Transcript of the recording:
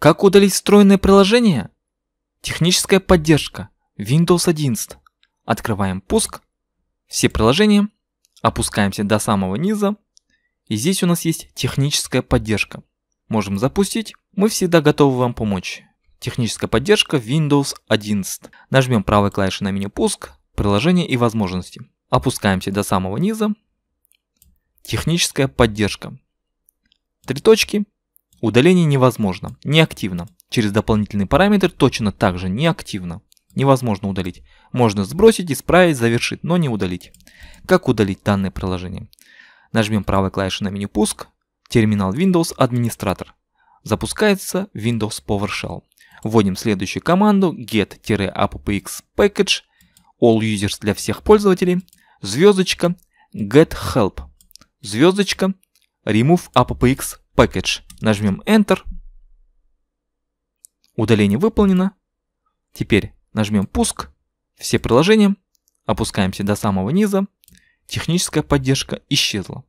Как удалить встроенное приложение? Техническая поддержка. Windows 11. Открываем пуск. Все приложения. Опускаемся до самого низа. И здесь у нас есть техническая поддержка. Можем запустить. Мы всегда готовы вам помочь. Техническая поддержка Windows 11. Нажмем правой клавишей на меню «Пуск», приложения и возможности». Опускаемся до самого низа. Техническая поддержка. Три точки. Удаление невозможно, неактивно. Через дополнительный параметр точно так же неактивно. Невозможно удалить. Можно сбросить, исправить, завершить, но не удалить. Как удалить данное приложение? Нажмем правой клавишей на меню «Пуск», терминал Windows «Администратор». Запускается Windows PowerShell. Вводим следующую команду get-appx package, all users для всех пользователей, звездочка, get help, звездочка, remove appx package. Нажмем Enter. Удаление выполнено. Теперь нажмем пуск. Все приложения. Опускаемся до самого низа. Техническая поддержка исчезла.